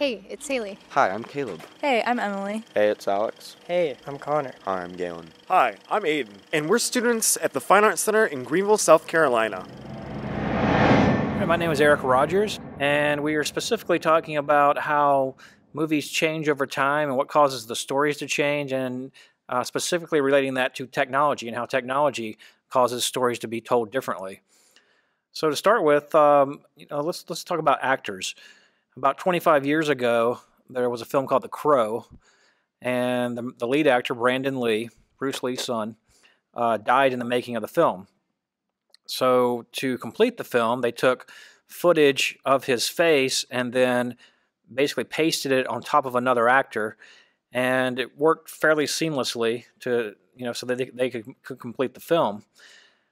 Hey, it's Haley. Hi, I'm Caleb. Hey, I'm Emily. Hey, it's Alex. Hey, I'm Connor. Hi, I'm Galen. Hi, I'm Aiden. And we're students at the Fine Arts Center in Greenville, South Carolina. my name is Eric Rogers, and we are specifically talking about how movies change over time and what causes the stories to change, and uh, specifically relating that to technology and how technology causes stories to be told differently. So to start with, um, you know, let's let's talk about actors about 25 years ago, there was a film called The Crow, and the, the lead actor, Brandon Lee, Bruce Lee's son, uh, died in the making of the film. So, to complete the film, they took footage of his face and then basically pasted it on top of another actor. And it worked fairly seamlessly to, you know, so that they, they could, could complete the film.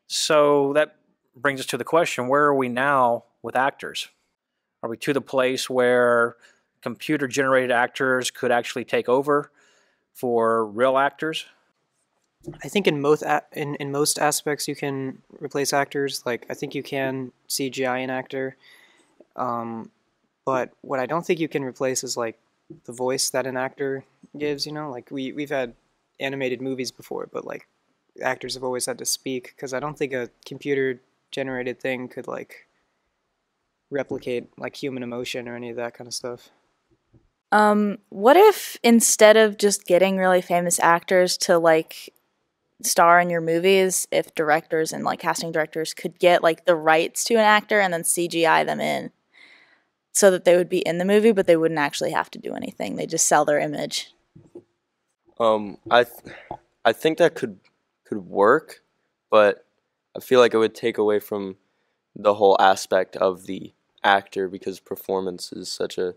So, that brings us to the question where are we now with actors? Are we to the place where computer generated actors could actually take over for real actors? I think in most in, in most aspects you can replace actors. Like I think you can CGI an actor, um, but what I don't think you can replace is like the voice that an actor gives. You know, like we we've had animated movies before, but like actors have always had to speak because I don't think a computer generated thing could like replicate like human emotion or any of that kind of stuff. Um, what if instead of just getting really famous actors to like star in your movies, if directors and like casting directors could get like the rights to an actor and then CGI them in so that they would be in the movie, but they wouldn't actually have to do anything. They just sell their image. Um, I, th- I think that could could work, but I feel like it would take away from the whole aspect of the actor because performance is such a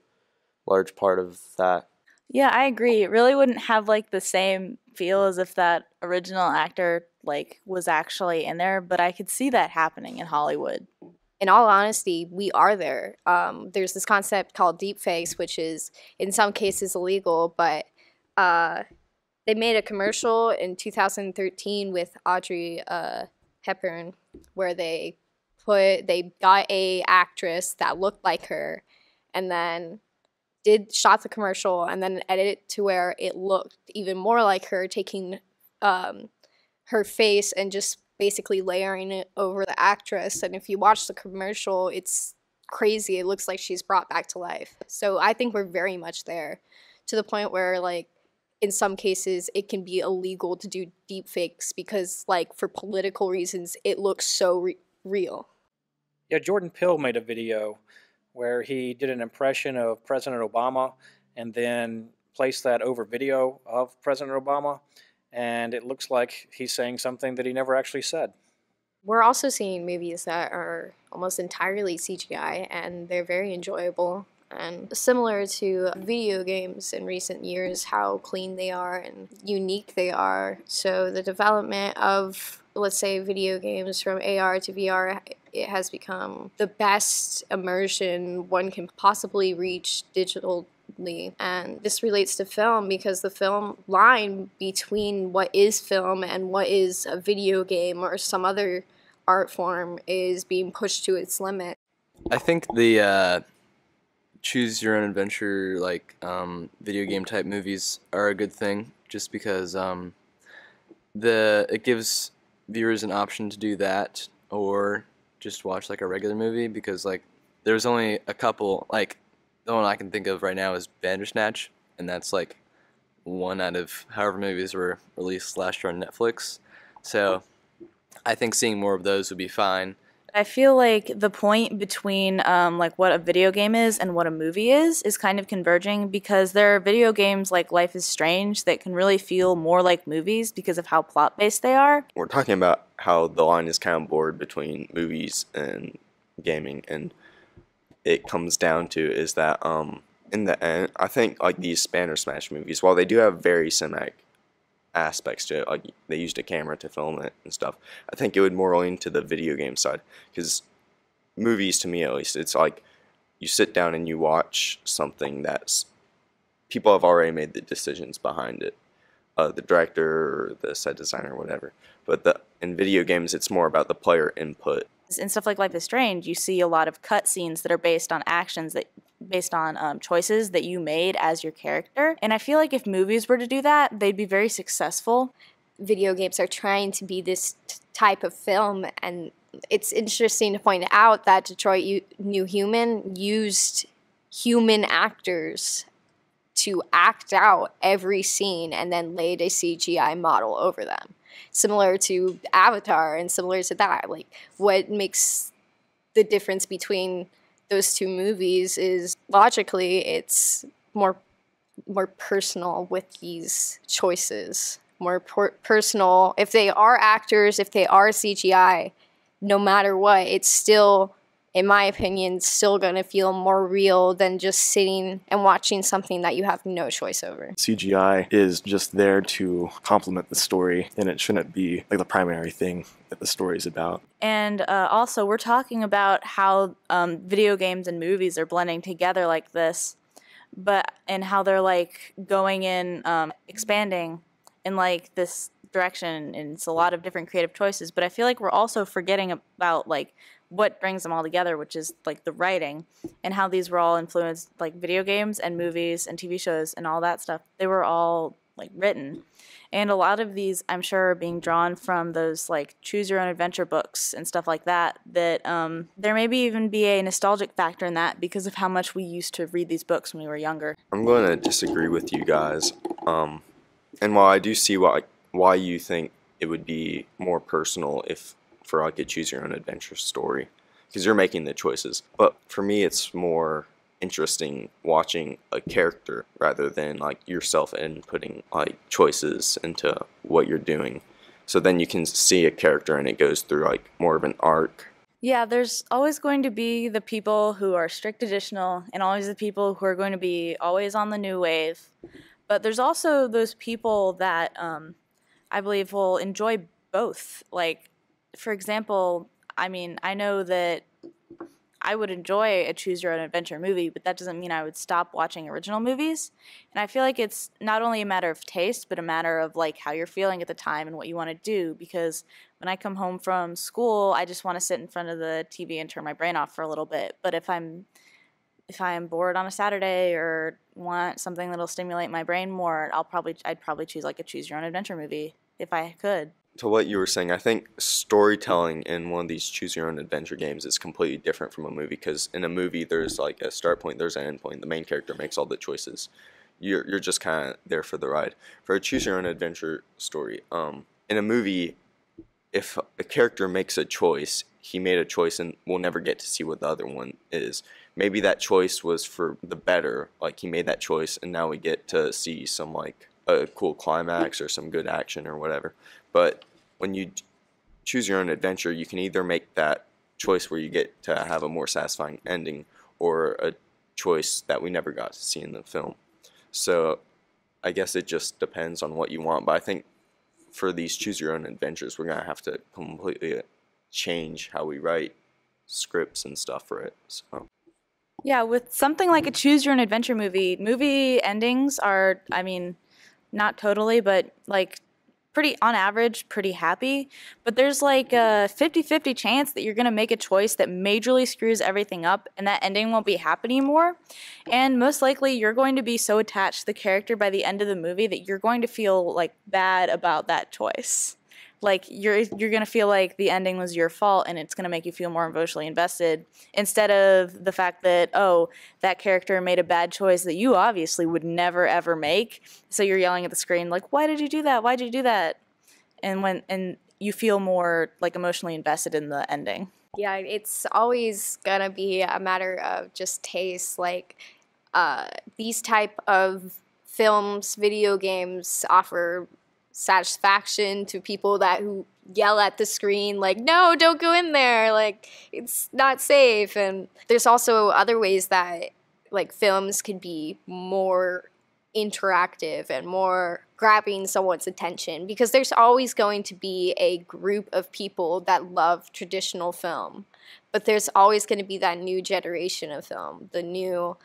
large part of that. Yeah, I agree. It really wouldn't have like the same feel as if that original actor like was actually in there, but I could see that happening in Hollywood. In all honesty, we are there. Um, there's this concept called deepfakes, which is in some cases illegal, but uh, they made a commercial in 2013 with Audrey uh, Hepburn where they put they got a actress that looked like her and then did shot the commercial and then edit it to where it looked even more like her taking um, her face and just basically layering it over the actress and if you watch the commercial it's crazy it looks like she's brought back to life so i think we're very much there to the point where like in some cases it can be illegal to do deep fakes because like for political reasons it looks so re- real. Yeah, Jordan Pill made a video where he did an impression of President Obama and then placed that over video of President Obama, and it looks like he's saying something that he never actually said. We're also seeing movies that are almost entirely CGI, and they're very enjoyable. And similar to video games in recent years, how clean they are and unique they are. So, the development of let's say video games from AR to VR it has become the best immersion one can possibly reach digitally and this relates to film because the film line between what is film and what is a video game or some other art form is being pushed to its limit i think the uh, choose your own adventure like um, video game type movies are a good thing just because um, the it gives viewers an option to do that or just watch like a regular movie because like there's only a couple like the one I can think of right now is Bandersnatch and that's like one out of however movies were released last year on Netflix. So I think seeing more of those would be fine. I feel like the point between um, like what a video game is and what a movie is is kind of converging because there are video games like Life is Strange that can really feel more like movies because of how plot based they are. We're talking about how the line is kind of blurred between movies and gaming, and it comes down to is that um, in the end, I think like these Spanner Smash movies, while they do have very cinematic aspects to it. Like they used a camera to film it and stuff. I think it would more lean to the video game side because movies, to me at least, it's like you sit down and you watch something that's people have already made the decisions behind it. Uh, the director, the set designer, whatever. But the, in video games, it's more about the player input. In stuff like Life is Strange, you see a lot of cutscenes that are based on actions that based on um, choices that you made as your character. And I feel like if movies were to do that, they'd be very successful. Video games are trying to be this t- type of film, and it's interesting to point out that Detroit U- New Human used human actors to act out every scene and then laid a CGI model over them. Similar to Avatar and similar to that. Like, what makes the difference between those two movies is logically it's more more personal with these choices more per- personal if they are actors if they are cgi no matter what it's still in my opinion, still going to feel more real than just sitting and watching something that you have no choice over. CGI is just there to complement the story, and it shouldn't be like the primary thing that the story is about. And uh, also, we're talking about how um, video games and movies are blending together like this, but and how they're like going in, um, expanding in like this direction, and it's a lot of different creative choices. But I feel like we're also forgetting about like what brings them all together, which is like the writing and how these were all influenced, like video games and movies and TV shows and all that stuff. They were all like written. And a lot of these, I'm sure, are being drawn from those like choose your own adventure books and stuff like that. That um, there may be even be a nostalgic factor in that because of how much we used to read these books when we were younger. I'm going to disagree with you guys. Um, and while I do see why why you think it would be more personal if for like a choose your own adventure story because you're making the choices. But for me, it's more interesting watching a character rather than like yourself and putting like choices into what you're doing. So then you can see a character and it goes through like more of an arc. Yeah, there's always going to be the people who are strict additional and always the people who are going to be always on the new wave. But there's also those people that um, I believe will enjoy both. Like for example, I mean, I know that I would enjoy a choose your own adventure movie, but that doesn't mean I would stop watching original movies. And I feel like it's not only a matter of taste, but a matter of like how you're feeling at the time and what you want to do. Because when I come home from school, I just want to sit in front of the TV and turn my brain off for a little bit. But if I'm if I'm bored on a Saturday or want something that'll stimulate my brain more, I'll probably I'd probably choose like a choose your own adventure movie if I could to what you were saying, I think storytelling in one of these choose your own adventure games is completely different from a movie because in a movie there's like a start point, there's an end point. The main character makes all the choices. You're you're just kind of there for the ride. For a choose your own adventure story, um, in a movie, if a character makes a choice, he made a choice and we'll never get to see what the other one is. Maybe that choice was for the better, like he made that choice and now we get to see some like a cool climax or some good action or whatever. But when you choose your own adventure, you can either make that choice where you get to have a more satisfying ending or a choice that we never got to see in the film. So I guess it just depends on what you want. But I think for these choose your own adventures, we're going to have to completely change how we write scripts and stuff for it. So. Yeah, with something like a choose your own adventure movie, movie endings are, I mean, not totally, but like pretty on average pretty happy but there's like a 50-50 chance that you're going to make a choice that majorly screws everything up and that ending won't be happy anymore and most likely you're going to be so attached to the character by the end of the movie that you're going to feel like bad about that choice like you're you're going to feel like the ending was your fault and it's going to make you feel more emotionally invested instead of the fact that oh that character made a bad choice that you obviously would never ever make so you're yelling at the screen like why did you do that why did you do that and when and you feel more like emotionally invested in the ending yeah it's always going to be a matter of just taste like uh, these type of films video games offer satisfaction to people that who yell at the screen like no don't go in there like it's not safe and there's also other ways that like films could be more interactive and more grabbing someone's attention because there's always going to be a group of people that love traditional film but there's always going to be that new generation of film the new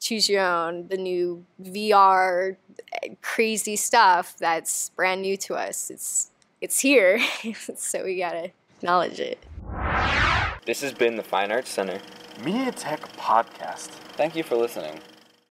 choose your own, the new VR eh, crazy stuff that's brand new to us. It's it's here, so we gotta acknowledge it. This has been the Fine Arts Center Media Tech Podcast. Thank you for listening.